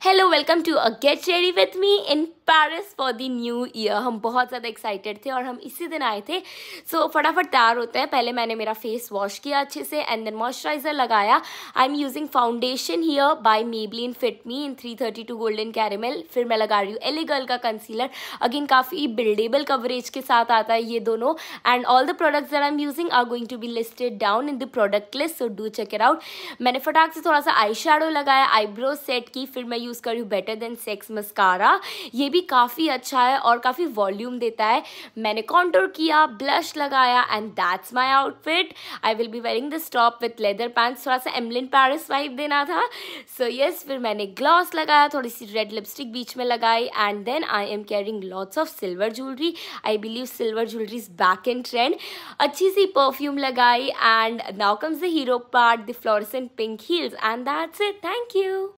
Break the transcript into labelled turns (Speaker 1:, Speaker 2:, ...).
Speaker 1: Hello, welcome to a Get Ready With Me in Paris for the new year हम बहुत ज़्यादा excited थे और हम इसी दिन आए थे सो so, फटाफट तैयार होते हैं पहले मैंने मेरा फेस वॉश किया अच्छे से एंड देन मॉइस्चराइजर लगाया I am using foundation may by Maybelline fit me in three thirty two golden caramel फिर मैं लगा रही हूँ एलिगल का कंसीलर अगेन काफ़ी बिल्डेबल कवरेज के साथ आता है ये दोनों and all the products there I am using are going to be listed down in the product list so do check it out मैंने फटाक से थोड़ा सा आई लगाया आईब्रो सेट की फिर मैं यूज़ कर रही हूँ बेटर देन सेक्स मस्कारा ये भी भी काफ़ी अच्छा है और काफ़ी वॉल्यूम देता है मैंने कॉन्टोर किया ब्लश लगाया and that's my outfit I will be wearing this top with leather pants थोड़ा सा एमलिन पैरिस वाइप देना था सो so, येस yes, फिर मैंने ग्लॉस लगाया थोड़ी सी रेड लिपस्टिक बीच में लगाई and then I am carrying lots of silver jewellery I believe silver jewellery is back in trend अच्छी सी परफ्यूम लगाई and now comes the hero part the fluorescent pink heels and that's it thank you